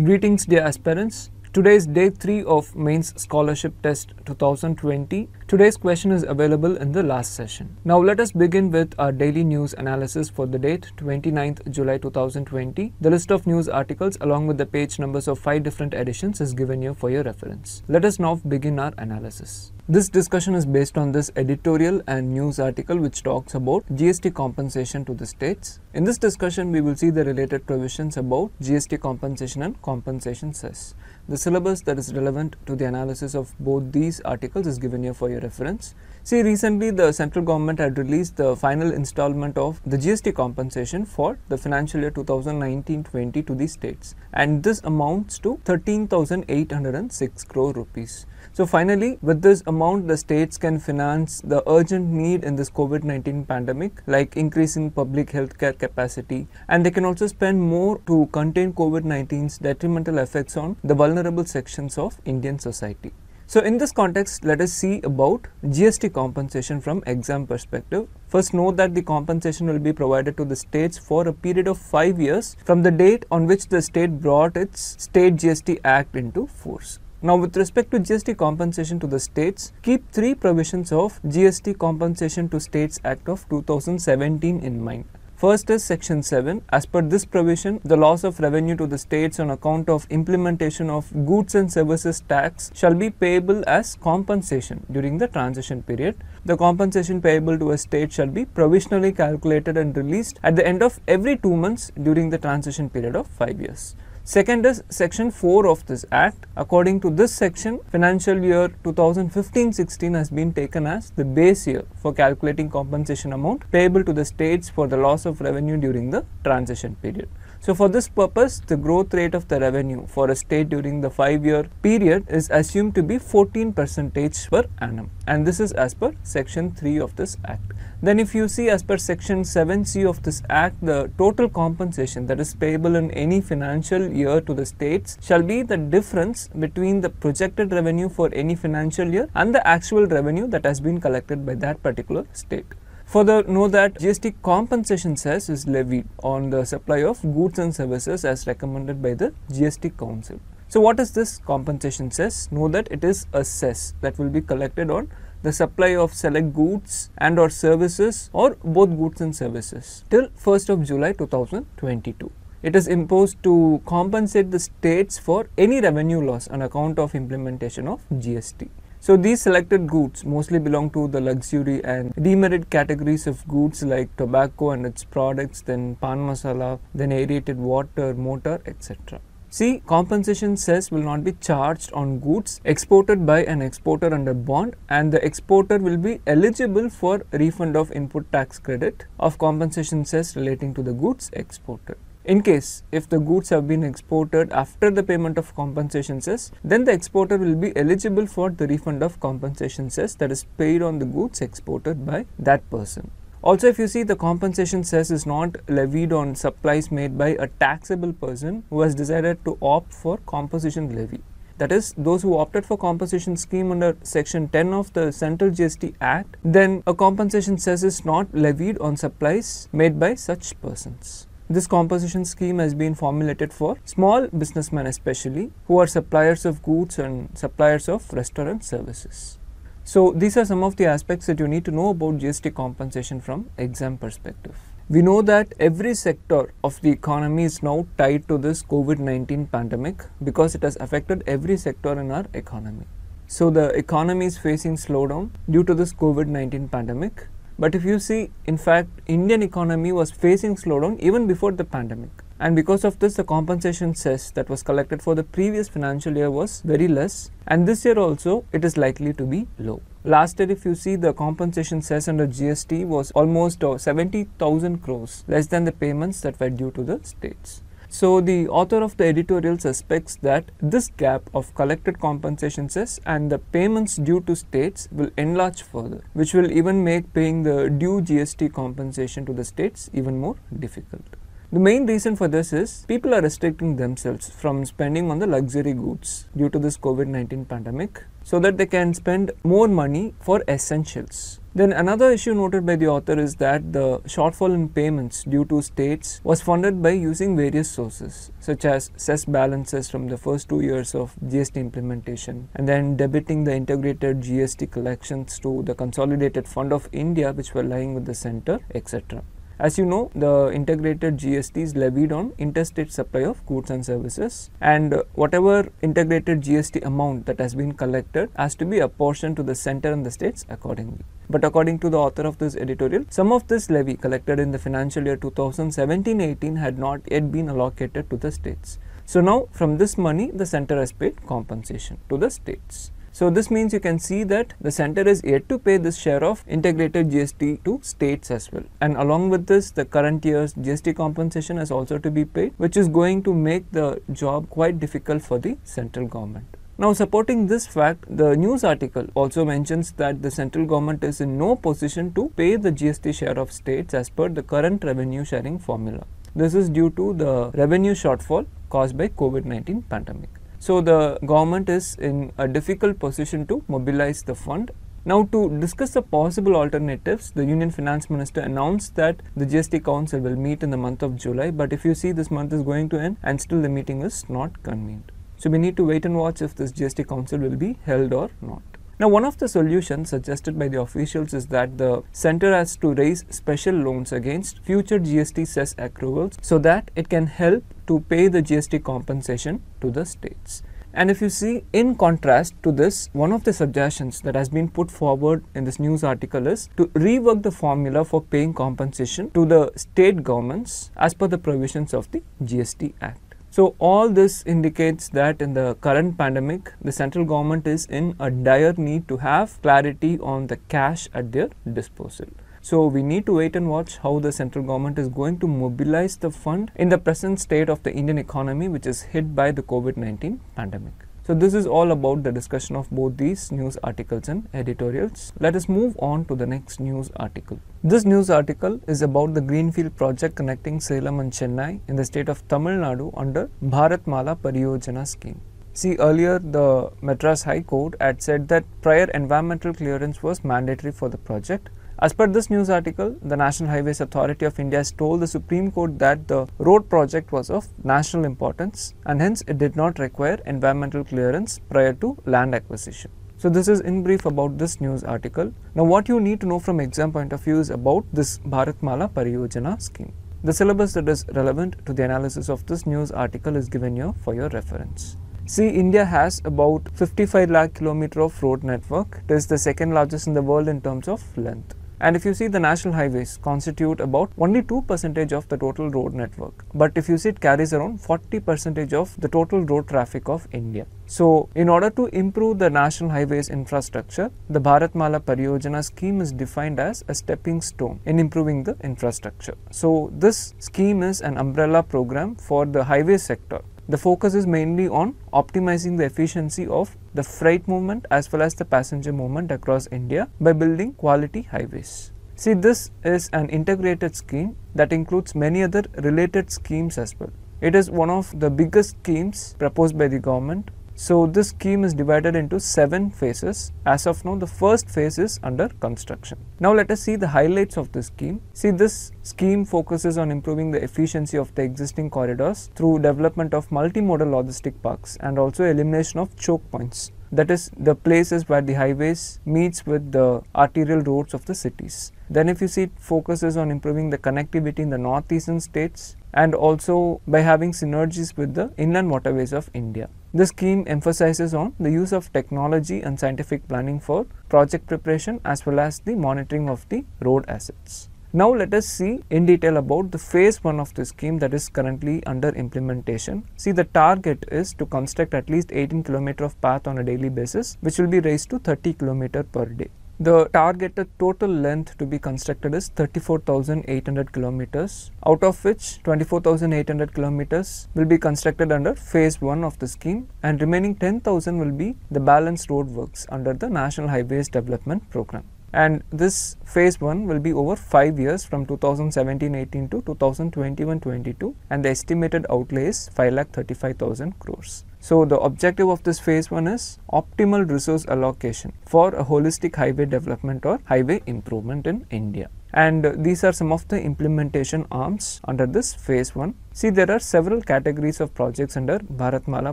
Greetings dear aspirants. Today is day 3 of Mains Scholarship Test 2020 Today's question is available in the last session. Now let us begin with our daily news analysis for the date 29th July 2020. The list of news articles along with the page numbers of five different editions is given here for your reference. Let us now begin our analysis. This discussion is based on this editorial and news article which talks about GST compensation to the states. In this discussion, we will see the related provisions about GST compensation and compensation cess. The syllabus that is relevant to the analysis of both these articles is given here for your reference. See recently the central government had released the final installment of the GST compensation for the financial year 2019-20 to the states and this amounts to 13,806 crore rupees. So finally with this amount the states can finance the urgent need in this COVID-19 pandemic like increasing public healthcare capacity and they can also spend more to contain COVID-19's detrimental effects on the vulnerable sections of Indian society. So in this context, let us see about GST compensation from exam perspective. First note that the compensation will be provided to the states for a period of 5 years from the date on which the state brought its State GST Act into force. Now with respect to GST compensation to the states, keep three provisions of GST Compensation to States Act of 2017 in mind. First is section 7. As per this provision, the loss of revenue to the states on account of implementation of goods and services tax shall be payable as compensation during the transition period. The compensation payable to a state shall be provisionally calculated and released at the end of every two months during the transition period of five years. Second is section 4 of this act. According to this section, financial year 2015-16 has been taken as the base year for calculating compensation amount payable to the states for the loss of revenue during the transition period. So for this purpose, the growth rate of the revenue for a state during the 5-year period is assumed to be 14 percentage per annum and this is as per section 3 of this act. Then if you see as per section 7c of this act, the total compensation that is payable in any financial year to the states shall be the difference between the projected revenue for any financial year and the actual revenue that has been collected by that particular state. Further, know that GST compensation cess is levied on the supply of goods and services as recommended by the GST Council. So what is this compensation cess? Know that it is a cess that will be collected on the supply of select goods and or services or both goods and services till 1st of July 2022. It is imposed to compensate the states for any revenue loss on account of implementation of GST. So these selected goods mostly belong to the luxury and demerit categories of goods like tobacco and its products, then pan masala, then aerated water, motor, etc. See, Compensation cess will not be charged on goods exported by an exporter under bond and the exporter will be eligible for refund of input tax credit of compensation cess relating to the goods exported. In case if the goods have been exported after the payment of compensation cess, then the exporter will be eligible for the refund of compensation cess that is paid on the goods exported by that person. Also, if you see the compensation cess is not levied on supplies made by a taxable person who has decided to opt for composition levy. That is, those who opted for compensation scheme under section 10 of the Central GST Act, then a compensation cess is not levied on supplies made by such persons. This compensation scheme has been formulated for small businessmen especially who are suppliers of goods and suppliers of restaurant services. So these are some of the aspects that you need to know about GST compensation from exam perspective. We know that every sector of the economy is now tied to this COVID-19 pandemic because it has affected every sector in our economy. So the economy is facing slowdown due to this COVID-19 pandemic but if you see, in fact, Indian economy was facing slowdown even before the pandemic. And because of this, the compensation cess that was collected for the previous financial year was very less. And this year also, it is likely to be low. Last year, if you see, the compensation cess under GST was almost uh, 70,000 crores, less than the payments that were due to the states. So, the author of the editorial suspects that this gap of collected compensation cess and the payments due to states will enlarge further, which will even make paying the due GST compensation to the states even more difficult. The main reason for this is people are restricting themselves from spending on the luxury goods due to this COVID 19 pandemic so that they can spend more money for essentials. Then another issue noted by the author is that the shortfall in payments due to states was funded by using various sources such as cess balances from the first 2 years of GST implementation and then debiting the integrated GST collections to the consolidated fund of India which were lying with the center etc. As you know, the integrated GST is levied on interstate supply of goods and services, and whatever integrated GST amount that has been collected has to be apportioned to the center and the states accordingly. But according to the author of this editorial, some of this levy collected in the financial year 2017 18 had not yet been allocated to the states. So now, from this money, the center has paid compensation to the states. So this means you can see that the center is yet to pay this share of integrated GST to states as well. And along with this, the current year's GST compensation has also to be paid, which is going to make the job quite difficult for the central government. Now, supporting this fact, the news article also mentions that the central government is in no position to pay the GST share of states as per the current revenue sharing formula. This is due to the revenue shortfall caused by COVID-19 pandemic. So, the government is in a difficult position to mobilize the fund now to discuss the possible alternatives, the Union Finance Minister announced that the GST Council will meet in the month of July but if you see this month is going to end and still the meeting is not convened. So we need to wait and watch if this GST Council will be held or not. Now, one of the solutions suggested by the officials is that the center has to raise special loans against future GST cess accruals so that it can help to pay the GST compensation to the states. And if you see, in contrast to this, one of the suggestions that has been put forward in this news article is to rework the formula for paying compensation to the state governments as per the provisions of the GST Act. So, all this indicates that in the current pandemic, the central government is in a dire need to have clarity on the cash at their disposal. So, we need to wait and watch how the central government is going to mobilize the fund in the present state of the Indian economy, which is hit by the COVID 19 pandemic. So this is all about the discussion of both these news articles and editorials. Let us move on to the next news article. This news article is about the greenfield project connecting Salem and Chennai in the state of Tamil Nadu under Bharatmala Pariyojana scheme. See earlier the Madras High Court had said that prior environmental clearance was mandatory for the project as per this news article, the National Highways Authority of India has told the Supreme Court that the road project was of national importance and hence it did not require environmental clearance prior to land acquisition. So this is in brief about this news article. Now what you need to know from exam point of view is about this Bharatmala Pariyojana scheme. The syllabus that is relevant to the analysis of this news article is given here for your reference. See, India has about 55 lakh kilometer of road network. It is the second largest in the world in terms of length. And if you see the national highways constitute about only 2 percentage of the total road network. But if you see it carries around 40 percentage of the total road traffic of India. So in order to improve the national highways infrastructure, the Bharatmala Pariyojana scheme is defined as a stepping stone in improving the infrastructure. So this scheme is an umbrella program for the highway sector the focus is mainly on optimizing the efficiency of the freight movement as well as the passenger movement across India by building quality highways. See, this is an integrated scheme that includes many other related schemes as well. It is one of the biggest schemes proposed by the government so this scheme is divided into 7 phases. As of now, the first phase is under construction. Now let us see the highlights of this scheme. See this scheme focuses on improving the efficiency of the existing corridors through development of multimodal logistic parks and also elimination of choke points. That is the places where the highways meets with the arterial roads of the cities. Then if you see it focuses on improving the connectivity in the northeastern states and also by having synergies with the inland waterways of India. This scheme emphasizes on the use of technology and scientific planning for project preparation as well as the monitoring of the road assets. Now let us see in detail about the phase 1 of the scheme that is currently under implementation. See the target is to construct at least 18 km of path on a daily basis which will be raised to 30 km per day. The targeted total length to be constructed is 34,800 kilometers, out of which 24,800 kilometers will be constructed under phase 1 of the scheme and remaining 10,000 will be the balanced road works under the National Highways Development Program. And this phase 1 will be over 5 years from 2017-18 to 2021-22 and the estimated outlay is 5,35,000 crores. So the objective of this phase one is optimal resource allocation for a holistic highway development or highway improvement in India. And these are some of the implementation arms under this phase one. See there are several categories of projects under Bharatmala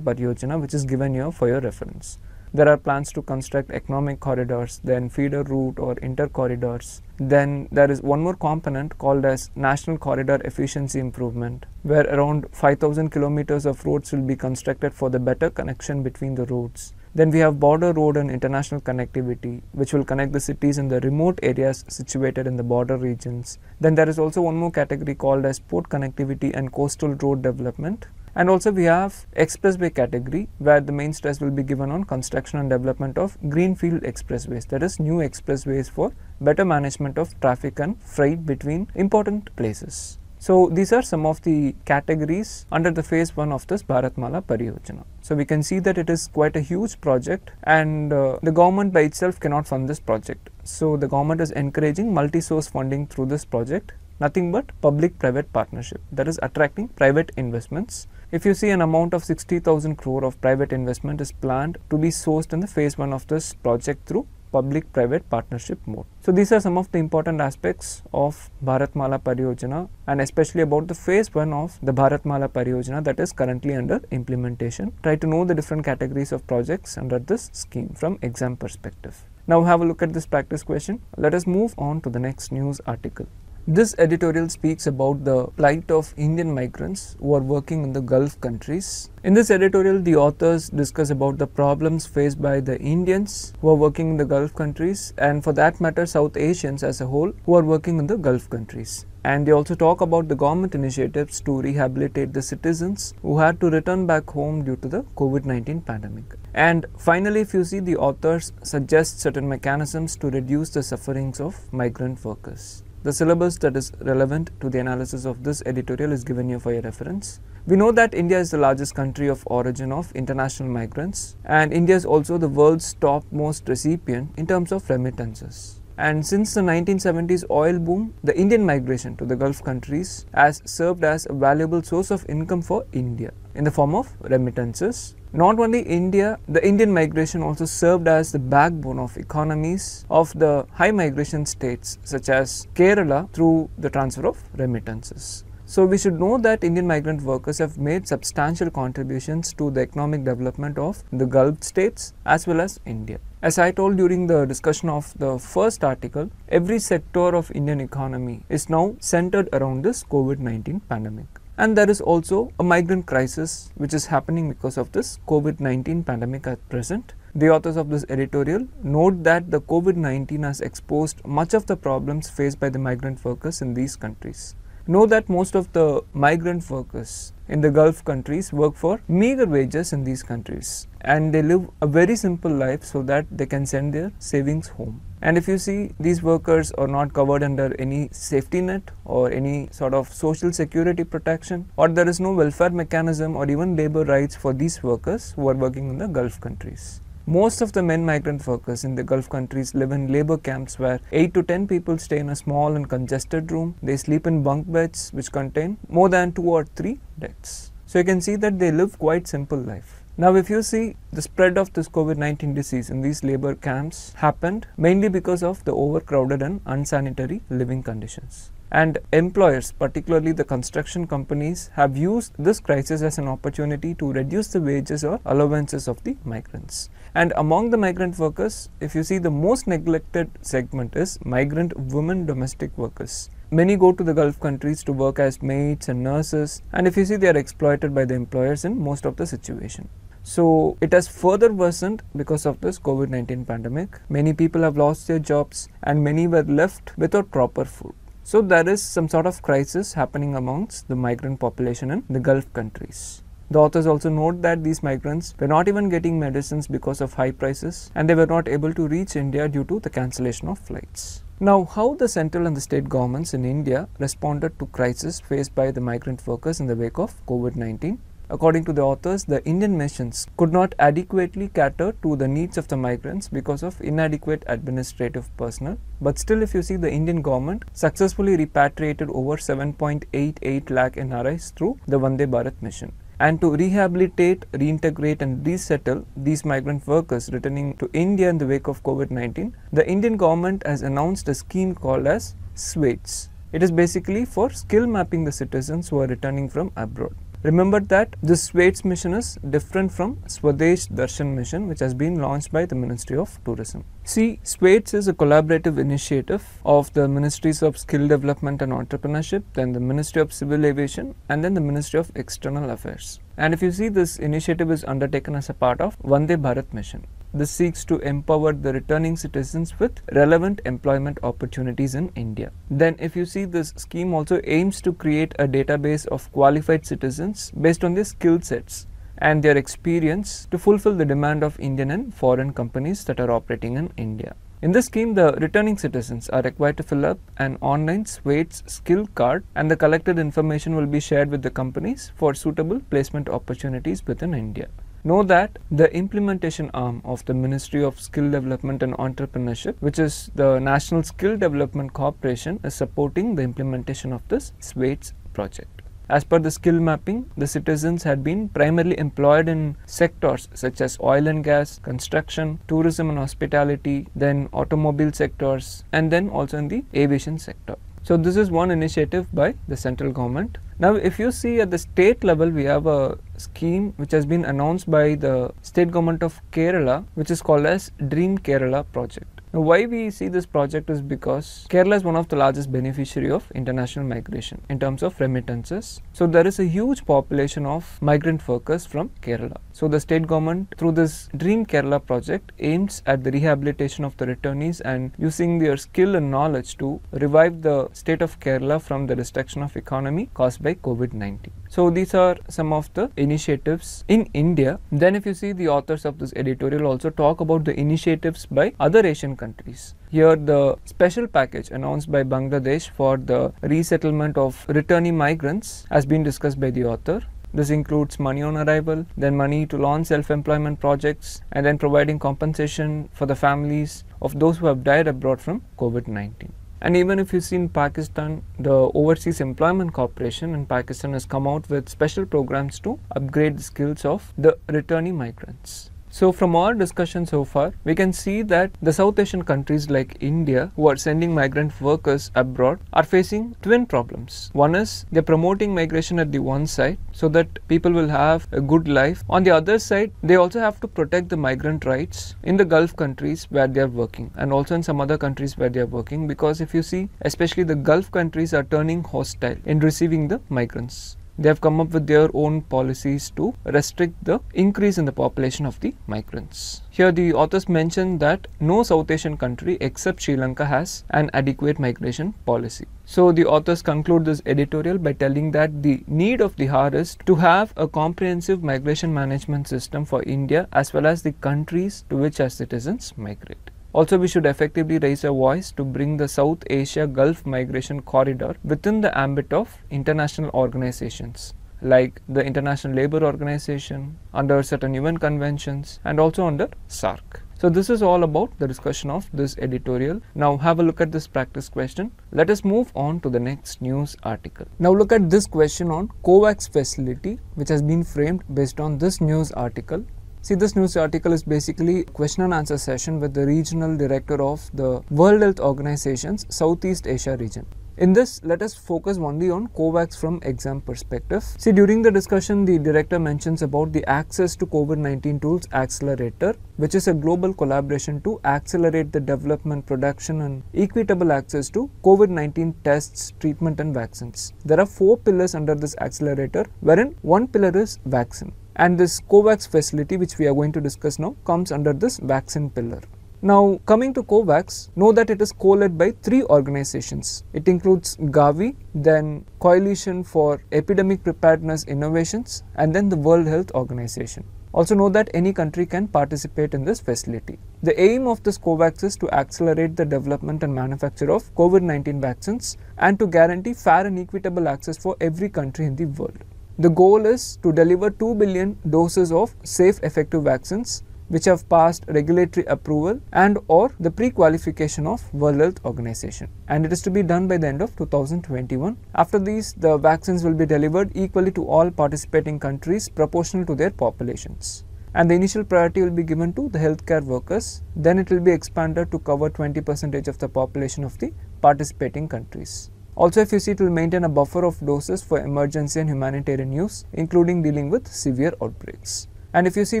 Pariyojana which is given here for your reference. There are plans to construct economic corridors, then feeder route or inter corridors. Then there is one more component called as National Corridor Efficiency Improvement, where around 5,000 kilometers of roads will be constructed for the better connection between the roads. Then we have border road and international connectivity, which will connect the cities in the remote areas situated in the border regions. Then there is also one more category called as port connectivity and coastal road development, and also we have expressway category where the main stress will be given on construction and development of greenfield expressways that is new expressways for better management of traffic and freight between important places. So these are some of the categories under the phase 1 of this Bharatmala Pariyojana. So we can see that it is quite a huge project and uh, the government by itself cannot fund this project. So the government is encouraging multi-source funding through this project nothing but public-private partnership that is attracting private investments. If you see an amount of 60,000 crore of private investment is planned to be sourced in the phase 1 of this project through public-private partnership mode. So these are some of the important aspects of Bharatmala Pariyojana and especially about the phase 1 of the Bharatmala Pariyojana that is currently under implementation. Try to know the different categories of projects under this scheme from exam perspective. Now have a look at this practice question. Let us move on to the next news article. This editorial speaks about the plight of Indian migrants who are working in the Gulf countries. In this editorial, the authors discuss about the problems faced by the Indians who are working in the Gulf countries and for that matter South Asians as a whole who are working in the Gulf countries. And they also talk about the government initiatives to rehabilitate the citizens who had to return back home due to the COVID-19 pandemic. And finally, if you see, the authors suggest certain mechanisms to reduce the sufferings of migrant workers. The syllabus that is relevant to the analysis of this editorial is given here for your reference. We know that India is the largest country of origin of international migrants and India is also the world's topmost recipient in terms of remittances. And since the 1970s oil boom, the Indian migration to the Gulf countries has served as a valuable source of income for India in the form of remittances not only India, the Indian migration also served as the backbone of economies of the high migration states such as Kerala through the transfer of remittances. So we should know that Indian migrant workers have made substantial contributions to the economic development of the Gulf states as well as India. As I told during the discussion of the first article, every sector of Indian economy is now centered around this COVID-19 pandemic and there is also a migrant crisis which is happening because of this COVID-19 pandemic at present. The authors of this editorial note that the COVID-19 has exposed much of the problems faced by the migrant workers in these countries. Know that most of the migrant workers in the Gulf countries work for meager wages in these countries and they live a very simple life so that they can send their savings home. And if you see, these workers are not covered under any safety net or any sort of social security protection, or there is no welfare mechanism or even labor rights for these workers who are working in the Gulf countries. Most of the men migrant workers in the Gulf countries live in labor camps where 8 to 10 people stay in a small and congested room. They sleep in bunk beds which contain more than 2 or 3 deaths. So you can see that they live quite simple life. Now if you see the spread of this COVID-19 disease in these labor camps happened mainly because of the overcrowded and unsanitary living conditions. And employers, particularly the construction companies, have used this crisis as an opportunity to reduce the wages or allowances of the migrants. And among the migrant workers, if you see the most neglected segment is migrant women domestic workers. Many go to the Gulf countries to work as maids and nurses, and if you see, they are exploited by the employers in most of the situation. So it has further worsened because of this COVID 19 pandemic. Many people have lost their jobs, and many were left without proper food. So there is some sort of crisis happening amongst the migrant population in the Gulf countries. The authors also note that these migrants were not even getting medicines because of high prices and they were not able to reach India due to the cancellation of flights. Now, how the central and the state governments in India responded to crisis faced by the migrant workers in the wake of COVID-19 According to the authors, the Indian missions could not adequately cater to the needs of the migrants because of inadequate administrative personnel. But still, if you see, the Indian government successfully repatriated over 7.88 lakh NRIs through the Vande Bharat mission and to rehabilitate, reintegrate and resettle these migrant workers returning to India in the wake of COVID-19, the Indian government has announced a scheme called as SWAITS. It is basically for skill mapping the citizens who are returning from abroad. Remember that this SWAITS mission is different from Swadesh Darshan mission which has been launched by the Ministry of Tourism. See, Spades is a collaborative initiative of the Ministries of Skill Development and Entrepreneurship, then the Ministry of Civil Aviation, and then the Ministry of External Affairs. And if you see, this initiative is undertaken as a part of Vande Bharat mission. This seeks to empower the returning citizens with relevant employment opportunities in India. Then, if you see, this scheme also aims to create a database of qualified citizens based on their skill sets and their experience to fulfill the demand of Indian and foreign companies that are operating in India. In this scheme, the returning citizens are required to fill up an online Swades skill card and the collected information will be shared with the companies for suitable placement opportunities within India. Know that the implementation arm of the Ministry of Skill Development and Entrepreneurship, which is the National Skill Development Corporation, is supporting the implementation of this Swades project. As per the skill mapping, the citizens had been primarily employed in sectors such as oil and gas, construction, tourism and hospitality, then automobile sectors, and then also in the aviation sector. So this is one initiative by the central government. Now if you see at the state level we have a scheme which has been announced by the state government of Kerala which is called as Dream Kerala project. Now, why we see this project is because Kerala is one of the largest beneficiary of international migration in terms of remittances. So, there is a huge population of migrant workers from Kerala. So, the state government through this Dream Kerala project aims at the rehabilitation of the returnees and using their skill and knowledge to revive the state of Kerala from the destruction of economy caused by COVID-19. So these are some of the initiatives in India. Then if you see the authors of this editorial also talk about the initiatives by other Asian countries. Here the special package announced by Bangladesh for the resettlement of returning migrants has been discussed by the author. This includes money on arrival, then money to launch self employment projects, and then providing compensation for the families of those who have died abroad from COVID 19. And even if you see in Pakistan, the Overseas Employment Corporation in Pakistan has come out with special programs to upgrade the skills of the returning migrants. So from our discussion so far, we can see that the South Asian countries like India who are sending migrant workers abroad are facing twin problems. One is they're promoting migration at the one side so that people will have a good life. On the other side, they also have to protect the migrant rights in the Gulf countries where they are working and also in some other countries where they are working because if you see, especially the Gulf countries are turning hostile in receiving the migrants they have come up with their own policies to restrict the increase in the population of the migrants. Here, the authors mention that no South Asian country except Sri Lanka has an adequate migration policy. So, the authors conclude this editorial by telling that the need of the hour is to have a comprehensive migration management system for India as well as the countries to which our citizens migrate. Also, we should effectively raise our voice to bring the South Asia Gulf Migration Corridor within the ambit of international organizations like the International Labour Organization, under certain UN conventions, and also under SARC. So this is all about the discussion of this editorial. Now have a look at this practice question. Let us move on to the next news article. Now look at this question on COVAX facility which has been framed based on this news article See, this news article is basically question and answer session with the regional director of the World Health Organization's Southeast Asia region. In this, let us focus only on COVAX from exam perspective. See, during the discussion, the director mentions about the access to COVID-19 tools accelerator, which is a global collaboration to accelerate the development, production and equitable access to COVID-19 tests, treatment and vaccines. There are four pillars under this accelerator, wherein one pillar is vaccine and this COVAX facility which we are going to discuss now comes under this vaccine pillar. Now coming to COVAX, know that it is co-led by three organizations. It includes Gavi, then Coalition for Epidemic Preparedness Innovations and then the World Health Organization. Also know that any country can participate in this facility. The aim of this COVAX is to accelerate the development and manufacture of COVID-19 vaccines and to guarantee fair and equitable access for every country in the world. The goal is to deliver 2 billion doses of safe effective vaccines which have passed regulatory approval and or the pre-qualification of World Health Organization and it is to be done by the end of 2021. After these the vaccines will be delivered equally to all participating countries proportional to their populations and the initial priority will be given to the healthcare workers then it will be expanded to cover 20% of the population of the participating countries. Also, if you see, it will maintain a buffer of doses for emergency and humanitarian use, including dealing with severe outbreaks. And if you see,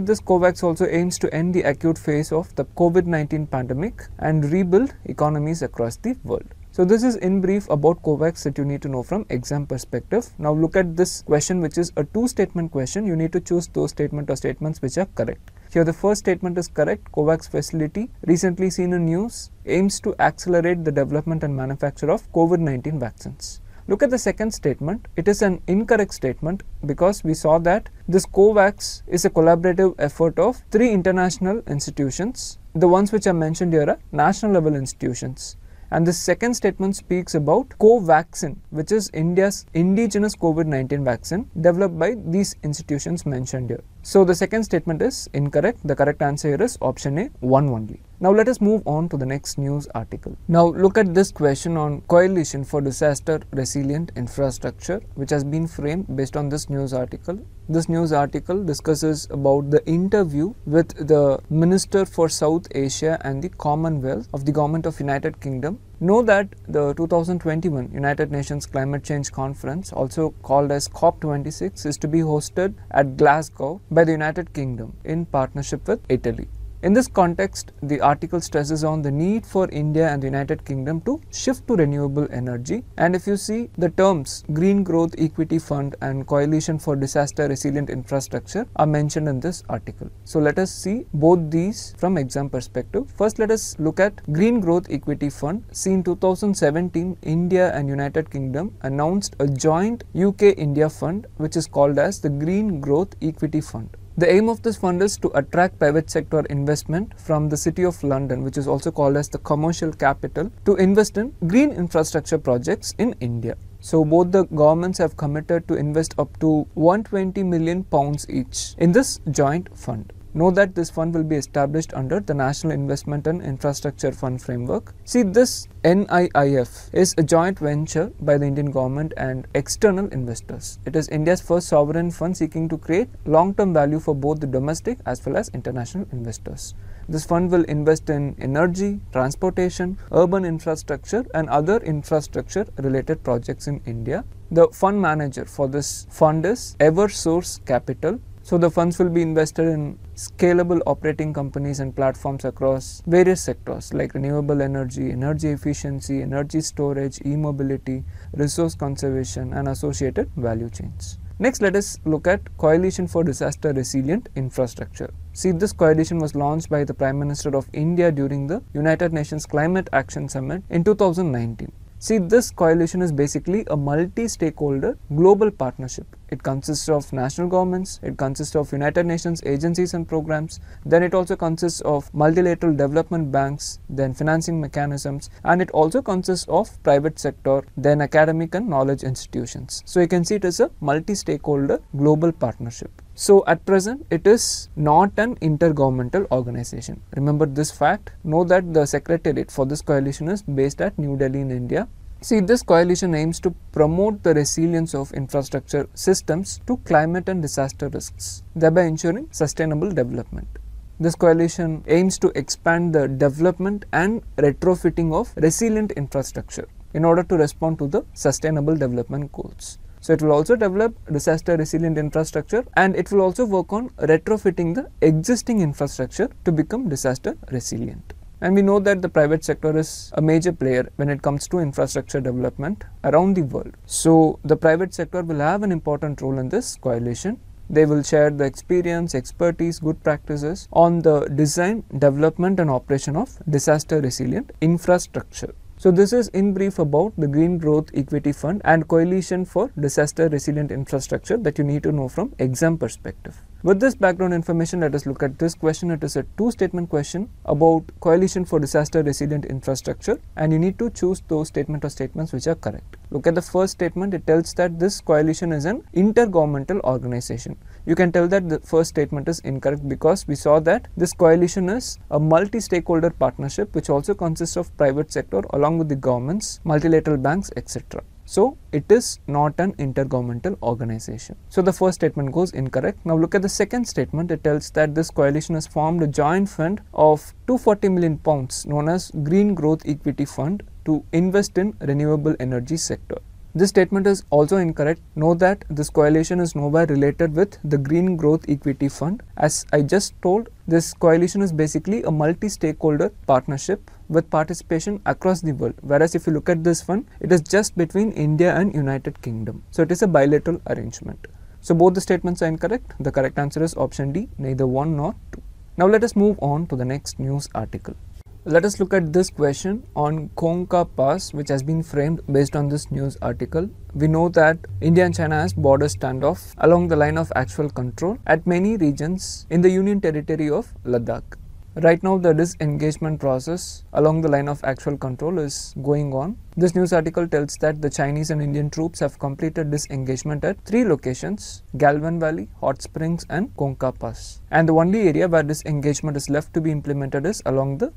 this COVAX also aims to end the acute phase of the COVID 19 pandemic and rebuild economies across the world. So this is in brief about COVAX that you need to know from exam perspective. Now look at this question which is a two statement question. You need to choose those statement or statements which are correct. Here the first statement is correct. COVAX facility recently seen in news aims to accelerate the development and manufacture of COVID-19 vaccines. Look at the second statement. It is an incorrect statement because we saw that this COVAX is a collaborative effort of three international institutions. The ones which are mentioned here are national level institutions. And the second statement speaks about Covaxin, which is India's indigenous COVID 19 vaccine developed by these institutions mentioned here. So the second statement is incorrect. The correct answer here is option A, 1 only. Now let us move on to the next news article. Now look at this question on Coalition for Disaster Resilient Infrastructure which has been framed based on this news article. This news article discusses about the interview with the Minister for South Asia and the Commonwealth of the Government of United Kingdom Know that the 2021 United Nations Climate Change Conference, also called as COP26, is to be hosted at Glasgow by the United Kingdom in partnership with Italy. In this context, the article stresses on the need for India and the United Kingdom to shift to renewable energy. And if you see the terms Green Growth Equity Fund and Coalition for Disaster Resilient Infrastructure are mentioned in this article. So let us see both these from exam perspective. First, let us look at Green Growth Equity Fund. See in 2017, India and United Kingdom announced a joint UK-India fund which is called as the Green Growth Equity Fund. The aim of this fund is to attract private sector investment from the City of London, which is also called as the commercial capital, to invest in green infrastructure projects in India. So both the governments have committed to invest up to 120 million pounds each in this joint fund. Know that this fund will be established under the National Investment and Infrastructure Fund framework. See, this NIIF is a joint venture by the Indian government and external investors. It is India's first sovereign fund seeking to create long-term value for both the domestic as well as international investors. This fund will invest in energy, transportation, urban infrastructure and other infrastructure related projects in India. The fund manager for this fund is Eversource Capital so the funds will be invested in scalable operating companies and platforms across various sectors like renewable energy, energy efficiency, energy storage, e-mobility, resource conservation and associated value chains. Next, let us look at Coalition for Disaster Resilient Infrastructure. See, this coalition was launched by the Prime Minister of India during the United Nations Climate Action Summit in 2019. See, this coalition is basically a multi-stakeholder global partnership. It consists of national governments, it consists of United Nations agencies and programs, then it also consists of multilateral development banks, then financing mechanisms, and it also consists of private sector, then academic and knowledge institutions. So you can see it is a multi-stakeholder global partnership. So, at present it is not an intergovernmental organization. Remember this fact, know that the secretariat for this coalition is based at New Delhi in India. See this coalition aims to promote the resilience of infrastructure systems to climate and disaster risks, thereby ensuring sustainable development. This coalition aims to expand the development and retrofitting of resilient infrastructure in order to respond to the sustainable development goals. So it will also develop disaster resilient infrastructure and it will also work on retrofitting the existing infrastructure to become disaster resilient. And we know that the private sector is a major player when it comes to infrastructure development around the world. So the private sector will have an important role in this coalition they will share the experience, expertise, good practices on the design, development, and operation of disaster resilient infrastructure. So, this is in brief about the Green Growth Equity Fund and Coalition for Disaster Resilient Infrastructure that you need to know from exam perspective. With this background information, let us look at this question. It is a two statement question about coalition for disaster resilient infrastructure and you need to choose those statement or statements which are correct. Look at the first statement. It tells that this coalition is an intergovernmental organization. You can tell that the first statement is incorrect because we saw that this coalition is a multi-stakeholder partnership which also consists of private sector along with the governments, multilateral banks, etc. So it is not an intergovernmental organization. So the first statement goes incorrect. Now look at the second statement. It tells that this coalition has formed a joint fund of 240 million pounds known as Green Growth Equity Fund to invest in renewable energy sector. This statement is also incorrect. Know that this coalition is nowhere related with the Green Growth Equity Fund. As I just told, this coalition is basically a multi-stakeholder partnership with participation across the world whereas if you look at this one it is just between India and United Kingdom. So it is a bilateral arrangement. So both the statements are incorrect. The correct answer is option D neither 1 nor 2. Now let us move on to the next news article. Let us look at this question on Konka Pass which has been framed based on this news article. We know that India and China has border standoff along the line of actual control at many regions in the Union territory of Ladakh. Right now the disengagement process along the line of actual control is going on. This news article tells that the Chinese and Indian troops have completed disengagement at three locations Galvan Valley, Hot Springs, and Konka Pass. And the only area where disengagement is left to be implemented is along the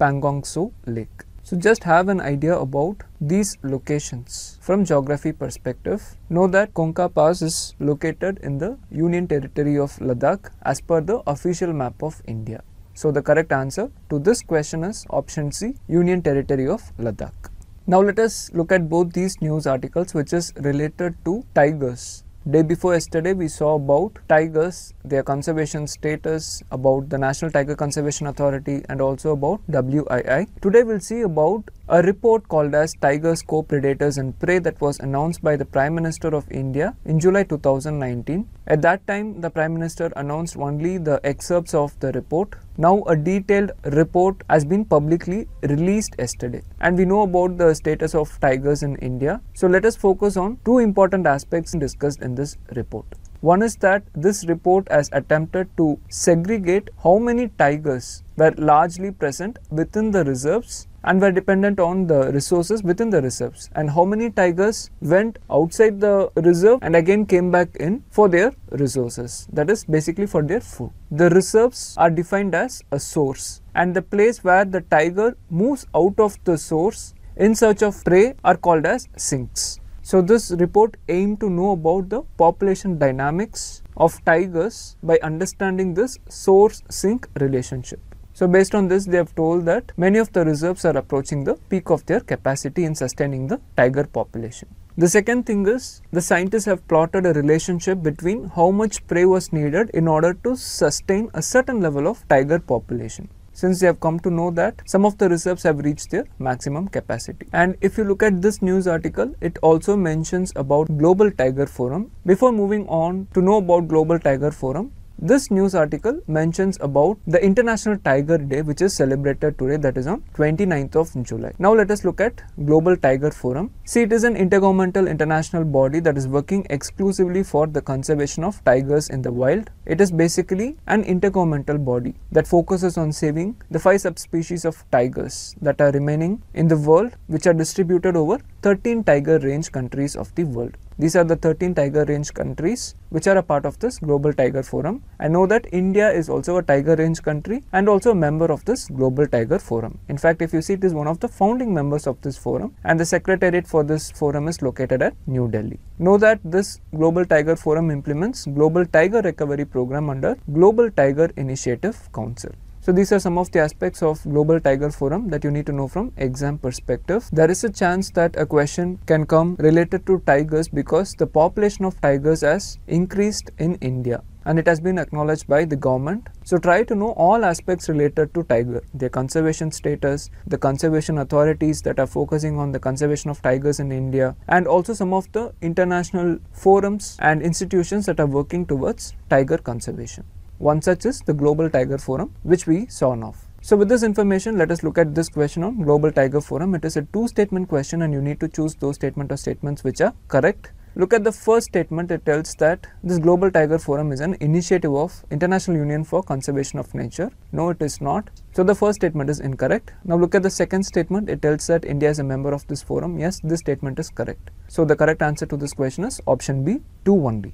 So Lake. So just have an idea about these locations from geography perspective. Know that Konka Pass is located in the Union territory of Ladakh as per the official map of India. So the correct answer to this question is option C, Union Territory of Ladakh. Now let us look at both these news articles which is related to tigers. Day before yesterday we saw about tigers, their conservation status, about the National Tiger Conservation Authority and also about WII. Today we'll see about a report called as Tigers Co Predators and Prey that was announced by the Prime Minister of India in July 2019. At that time, the Prime Minister announced only the excerpts of the report. Now, a detailed report has been publicly released yesterday, and we know about the status of tigers in India. So, let us focus on two important aspects discussed in this report. One is that this report has attempted to segregate how many tigers were largely present within the reserves and were dependent on the resources within the reserves and how many tigers went outside the reserve and again came back in for their resources that is basically for their food the reserves are defined as a source and the place where the tiger moves out of the source in search of prey are called as sinks so this report aimed to know about the population dynamics of tigers by understanding this source sink relationship so based on this, they have told that many of the reserves are approaching the peak of their capacity in sustaining the tiger population. The second thing is the scientists have plotted a relationship between how much prey was needed in order to sustain a certain level of tiger population since they have come to know that some of the reserves have reached their maximum capacity. And if you look at this news article, it also mentions about Global Tiger Forum. Before moving on to know about Global Tiger Forum, this news article mentions about the International Tiger Day which is celebrated today that is on 29th of July. Now let us look at Global Tiger Forum. See it is an intergovernmental international body that is working exclusively for the conservation of tigers in the wild. It is basically an intergovernmental body that focuses on saving the five subspecies of tigers that are remaining in the world which are distributed over 13 tiger range countries of the world. These are the 13 tiger range countries which are a part of this Global Tiger Forum. I know that India is also a tiger range country and also a member of this Global Tiger Forum. In fact, if you see, it is one of the founding members of this forum and the secretariat for this forum is located at New Delhi. Know that this Global Tiger Forum implements Global Tiger Recovery Program under Global Tiger Initiative Council. So these are some of the aspects of Global Tiger Forum that you need to know from exam perspective. There is a chance that a question can come related to tigers because the population of tigers has increased in India and it has been acknowledged by the government. So try to know all aspects related to tiger, their conservation status, the conservation authorities that are focusing on the conservation of tigers in India and also some of the international forums and institutions that are working towards tiger conservation. One such is the Global Tiger Forum, which we saw now. So with this information, let us look at this question on Global Tiger Forum. It is a two statement question and you need to choose those statement or statements which are correct. Look at the first statement, it tells that this Global Tiger Forum is an initiative of International Union for Conservation of Nature. No, it is not. So the first statement is incorrect. Now look at the second statement, it tells that India is a member of this forum. Yes, this statement is correct. So the correct answer to this question is option B, 2 1B.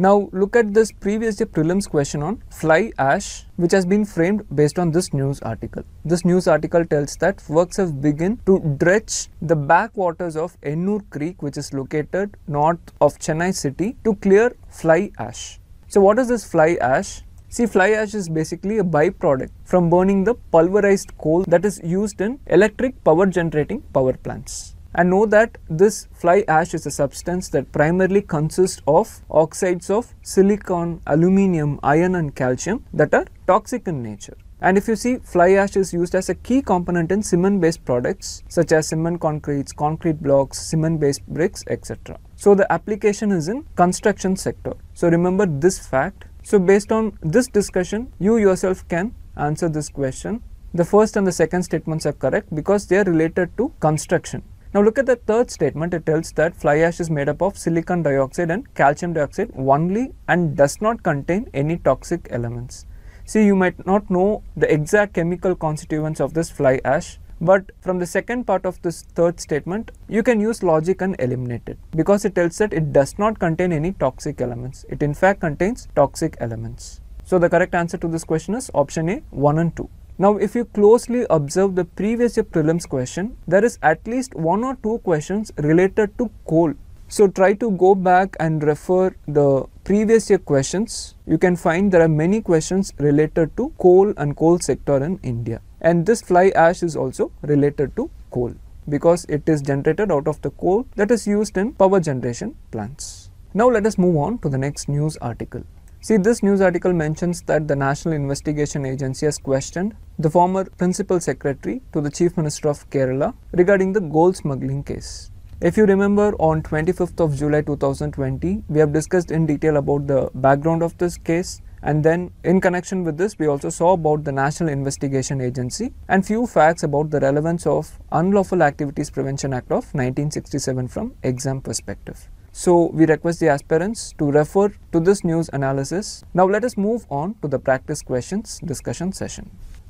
Now look at this previous year prelims question on fly ash which has been framed based on this news article. This news article tells that works have begun to dredge the backwaters of Ennur Creek which is located north of Chennai city to clear fly ash. So what is this fly ash? See, fly ash is basically a byproduct from burning the pulverized coal that is used in electric power generating power plants and know that this fly ash is a substance that primarily consists of oxides of silicon, aluminium, iron and calcium that are toxic in nature. And if you see fly ash is used as a key component in cement based products such as cement concretes, concrete blocks, cement based bricks etc. So the application is in construction sector. So remember this fact. So based on this discussion you yourself can answer this question. The first and the second statements are correct because they are related to construction. Now look at the third statement, it tells that fly ash is made up of silicon dioxide and calcium dioxide only and does not contain any toxic elements. See, you might not know the exact chemical constituents of this fly ash, but from the second part of this third statement, you can use logic and eliminate it because it tells that it does not contain any toxic elements. It in fact contains toxic elements. So the correct answer to this question is option A 1 and 2. Now if you closely observe the previous year prelims question, there is at least one or two questions related to coal. So try to go back and refer the previous year questions. You can find there are many questions related to coal and coal sector in India. And this fly ash is also related to coal because it is generated out of the coal that is used in power generation plants. Now let us move on to the next news article. See, this news article mentions that the National Investigation Agency has questioned the former Principal Secretary to the Chief Minister of Kerala regarding the gold smuggling case. If you remember, on 25th of July 2020, we have discussed in detail about the background of this case. And then, in connection with this, we also saw about the National Investigation Agency and few facts about the relevance of Unlawful Activities Prevention Act of 1967 from exam perspective. So we request the aspirants to refer to this news analysis. Now let us move on to the practice questions discussion session.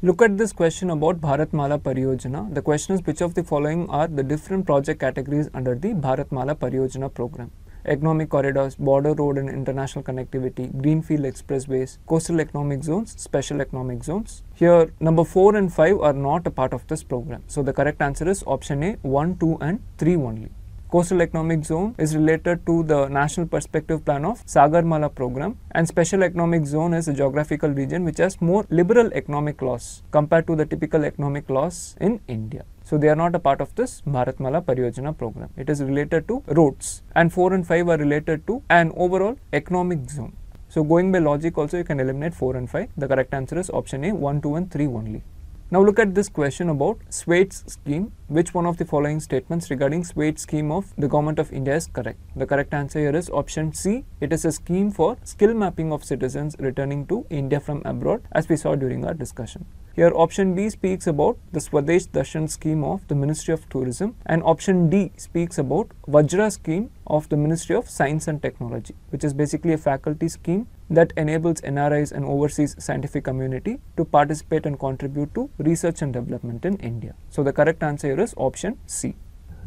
Look at this question about Bharatmala Pariyojana. The question is which of the following are the different project categories under the Bharatmala Pariyojana program? Economic corridors, border road and international connectivity, greenfield expressways, coastal economic zones, special economic zones. Here number 4 and 5 are not a part of this program. So the correct answer is option A 1, 2 and 3 only. Coastal Economic Zone is related to the National Perspective Plan of Sagarmala program and Special Economic Zone is a geographical region which has more liberal economic laws compared to the typical economic laws in India. So they are not a part of this Bharatmala Pariyojana program. It is related to roads and 4 and 5 are related to an overall economic zone. So going by logic also you can eliminate 4 and 5. The correct answer is option A 1, 2 and 3 only. Now look at this question about Swadeshi scheme. Which one of the following statements regarding Swadeshi scheme of the government of India is correct? The correct answer here is option C. It is a scheme for skill mapping of citizens returning to India from abroad as we saw during our discussion. Here option B speaks about the Swadesh Darshan scheme of the Ministry of Tourism and option D speaks about Vajra scheme of the Ministry of Science and Technology which is basically a faculty scheme that enables NRIs and overseas scientific community to participate and contribute to research and development in India. So the correct answer is option C.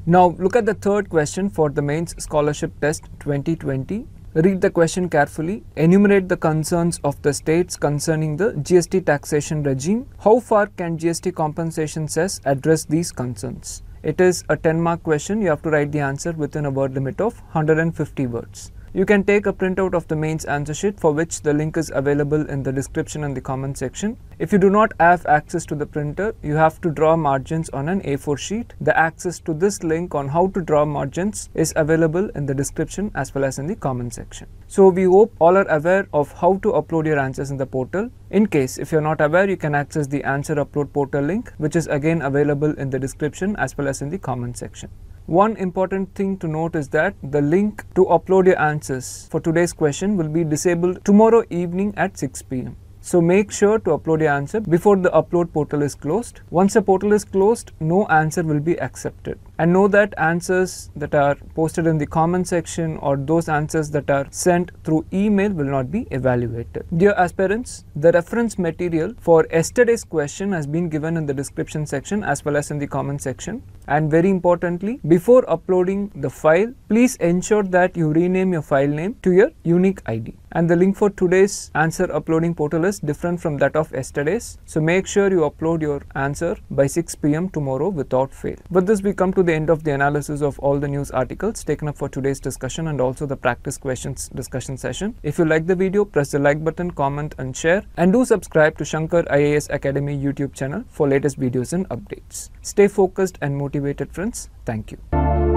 Now look at the third question for the mains scholarship test 2020. Read the question carefully. Enumerate the concerns of the states concerning the GST taxation regime. How far can GST compensation cess address these concerns? It is a 10 mark question. You have to write the answer within a word limit of 150 words. You can take a printout of the mains answer sheet for which the link is available in the description and the comment section. If you do not have access to the printer, you have to draw margins on an A4 sheet. The access to this link on how to draw margins is available in the description as well as in the comment section. So we hope all are aware of how to upload your answers in the portal. In case if you're not aware, you can access the answer upload portal link which is again available in the description as well as in the comment section. One important thing to note is that the link to upload your answers for today's question will be disabled tomorrow evening at 6 pm. So make sure to upload your answer before the upload portal is closed. Once the portal is closed, no answer will be accepted. And know that answers that are posted in the comment section or those answers that are sent through email will not be evaluated. Dear aspirants, the reference material for yesterday's question has been given in the description section as well as in the comment section. And very importantly, before uploading the file, please ensure that you rename your file name to your unique ID and the link for today's answer uploading portal is different from that of yesterday's. So make sure you upload your answer by 6 pm tomorrow without fail. With this we come to the end of the analysis of all the news articles taken up for today's discussion and also the practice questions discussion session. If you like the video press the like button, comment and share and do subscribe to Shankar IAS Academy YouTube channel for latest videos and updates. Stay focused and motivated friends. Thank you.